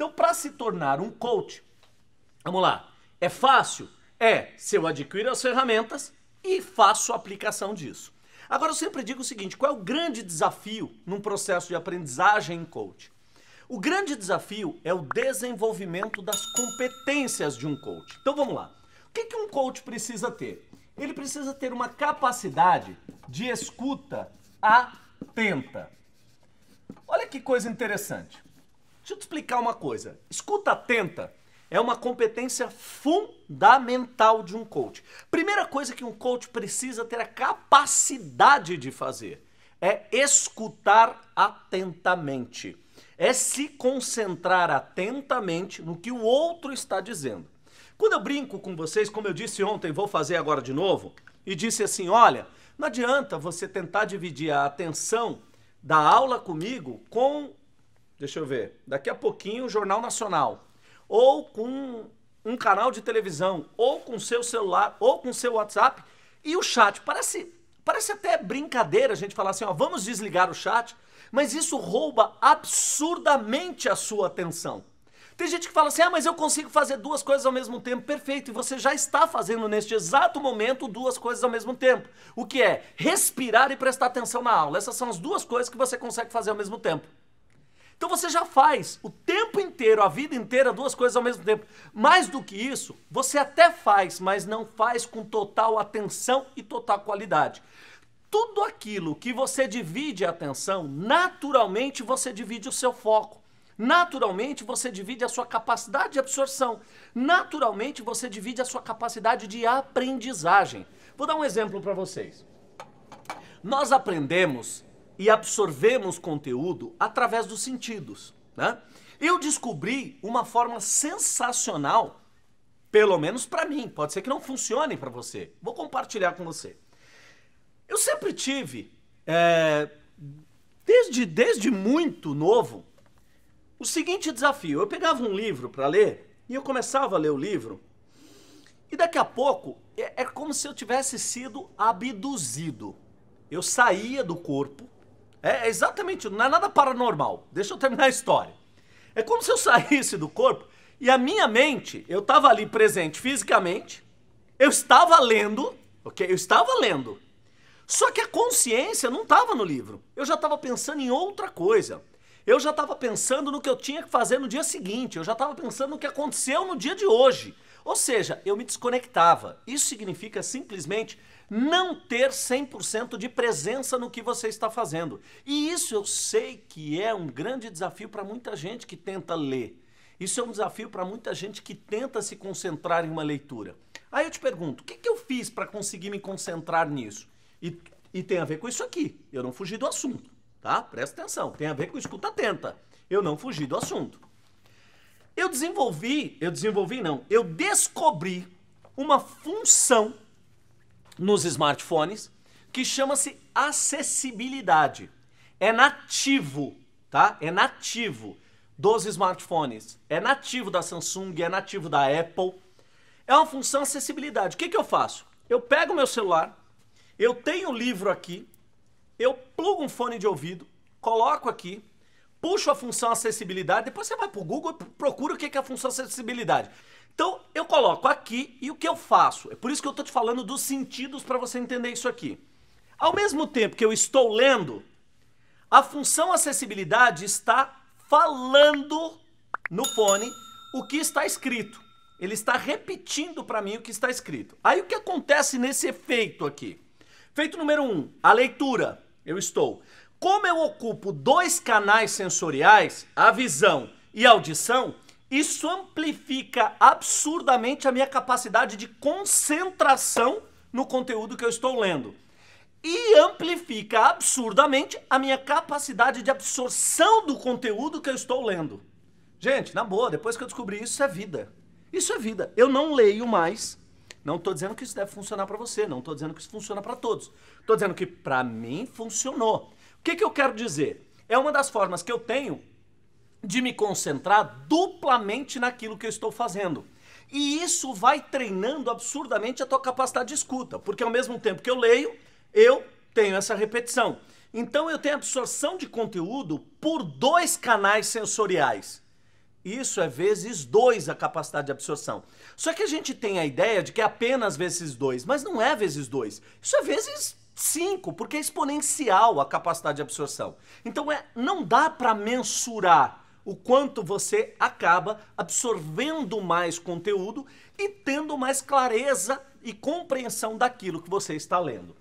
Então, para se tornar um coach, vamos lá, é fácil? É, se eu adquiro as ferramentas e faço a aplicação disso. Agora, eu sempre digo o seguinte: qual é o grande desafio num processo de aprendizagem em coach? O grande desafio é o desenvolvimento das competências de um coach. Então vamos lá. O que, que um coach precisa ter? Ele precisa ter uma capacidade de escuta atenta. Olha que coisa interessante. Deixa eu te explicar uma coisa. Escuta atenta é uma competência fundamental de um coach. Primeira coisa que um coach precisa ter a capacidade de fazer é escutar atentamente. É se concentrar atentamente no que o outro está dizendo. Quando eu brinco com vocês, como eu disse ontem, vou fazer agora de novo, e disse assim: olha, não adianta você tentar dividir a atenção da aula comigo com deixa eu ver, daqui a pouquinho o Jornal Nacional, ou com um canal de televisão, ou com seu celular, ou com seu WhatsApp e o chat. Parece, parece até brincadeira a gente falar assim, ó, vamos desligar o chat, mas isso rouba absurdamente a sua atenção. Tem gente que fala assim: ah, mas eu consigo fazer duas coisas ao mesmo tempo. Perfeito, e você já está fazendo neste exato momento duas coisas ao mesmo tempo. O que é respirar e prestar atenção na aula. Essas são as duas coisas que você consegue fazer ao mesmo tempo. Então você já faz o tempo inteiro, a vida inteira, duas coisas ao mesmo tempo. Mais do que isso, você até faz, mas não faz com total atenção e total qualidade. Tudo aquilo que você divide a atenção, naturalmente você divide o seu foco. Naturalmente você divide a sua capacidade de absorção. Naturalmente você divide a sua capacidade de aprendizagem. Vou dar um exemplo para vocês. Nós aprendemos e absorvemos conteúdo através dos sentidos. Né? Eu descobri uma forma sensacional, pelo menos para mim, pode ser que não funcione para você. Vou compartilhar com você. Eu sempre tive, é, desde, desde muito novo, o seguinte desafio: eu pegava um livro para ler e eu começava a ler o livro, e daqui a pouco é, é como se eu tivesse sido abduzido. Eu saía do corpo é, é exatamente, não é nada paranormal. Deixa eu terminar a história. É como se eu saísse do corpo e a minha mente, eu estava ali presente fisicamente, eu estava lendo, ok? Eu estava lendo. Só que a consciência não estava no livro. Eu já estava pensando em outra coisa. Eu já estava pensando no que eu tinha que fazer no dia seguinte. Eu já estava pensando no que aconteceu no dia de hoje. Ou seja, eu me desconectava. Isso significa simplesmente não ter 100% de presença no que você está fazendo. E isso eu sei que é um grande desafio para muita gente que tenta ler. Isso é um desafio para muita gente que tenta se concentrar em uma leitura. Aí eu te pergunto, o que, que eu fiz para conseguir me concentrar nisso? E, e tem a ver com isso aqui. Eu não fugi do assunto, tá? Presta atenção. Tem a ver com escuta atenta. Eu não fugi do assunto. Eu desenvolvi, eu desenvolvi não, eu descobri uma função nos smartphones, que chama-se acessibilidade. É nativo, tá? É nativo dos smartphones. É nativo da Samsung, é nativo da Apple. É uma função acessibilidade. O que, que eu faço? Eu pego meu celular, eu tenho o um livro aqui, eu plugo um fone de ouvido, coloco aqui, puxo a função acessibilidade, depois você vai para o Google e procura o que é a função acessibilidade. Então, eu coloco aqui e o que eu faço? É por isso que eu estou te falando dos sentidos para você entender isso aqui. Ao mesmo tempo que eu estou lendo, a função acessibilidade está falando no fone o que está escrito. Ele está repetindo para mim o que está escrito. Aí o que acontece nesse efeito aqui? Feito número um, a leitura. Eu estou. Como eu ocupo dois canais sensoriais, a visão e a audição, isso amplifica absurdamente a minha capacidade de concentração no conteúdo que eu estou lendo. E amplifica absurdamente a minha capacidade de absorção do conteúdo que eu estou lendo. Gente, na boa, depois que eu descobri isso, isso é vida. Isso é vida. Eu não leio mais. Não estou dizendo que isso deve funcionar para você, não estou dizendo que isso funciona para todos. Estou dizendo que para mim funcionou. O que, que eu quero dizer? É uma das formas que eu tenho de me concentrar duplamente naquilo que eu estou fazendo. E isso vai treinando absurdamente a tua capacidade de escuta, porque ao mesmo tempo que eu leio, eu tenho essa repetição. Então eu tenho absorção de conteúdo por dois canais sensoriais. Isso é vezes dois a capacidade de absorção. Só que a gente tem a ideia de que é apenas vezes dois, mas não é vezes dois. Isso é vezes 5, porque é exponencial a capacidade de absorção. Então é, não dá para mensurar o quanto você acaba absorvendo mais conteúdo e tendo mais clareza e compreensão daquilo que você está lendo.